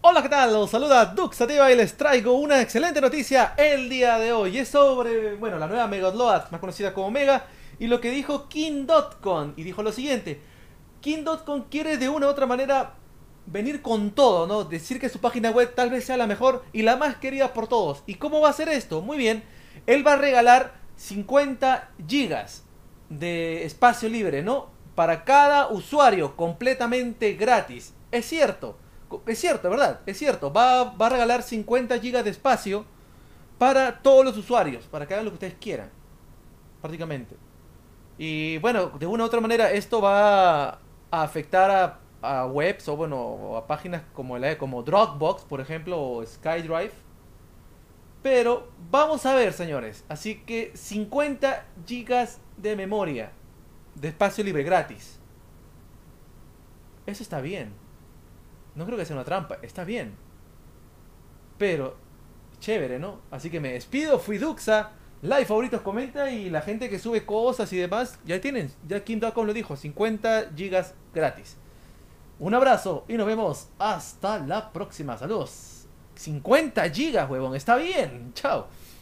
Hola, ¿qué tal? Los saluda Duxativa y les traigo una excelente noticia el día de hoy. Es sobre, bueno, la nueva Megadownload, más conocida como Mega, y lo que dijo King.com. Y dijo lo siguiente: King.com quiere de una u otra manera venir con todo, ¿no? Decir que su página web tal vez sea la mejor y la más querida por todos. ¿Y cómo va a hacer esto? Muy bien, él va a regalar 50 gigas de espacio libre, ¿no? Para cada usuario, completamente gratis. Es cierto es cierto, ¿verdad? Es cierto. Va, a regalar 50 GB de espacio para todos los usuarios, para que hagan lo que ustedes quieran. Prácticamente. Y bueno, de una u otra manera esto va a afectar a, webs o bueno, a páginas como, la, como Dropbox, por ejemplo, o SkyDrive. Pero vamos a ver, señores. Así que 50 GB de memoria de espacio libre gratis. Eso está bien no creo que sea una trampa, está bien. Pero, chévere, ¿no? Así que me despido, fui Duxa. Like, favoritos, comenta y la gente que sube cosas y demás, ya tienen, ya Kim.com lo dijo, 50 gigas gratis. Un abrazo y nos vemos hasta la próxima. Saludos. 50 gigas, huevón, está bien. Chao.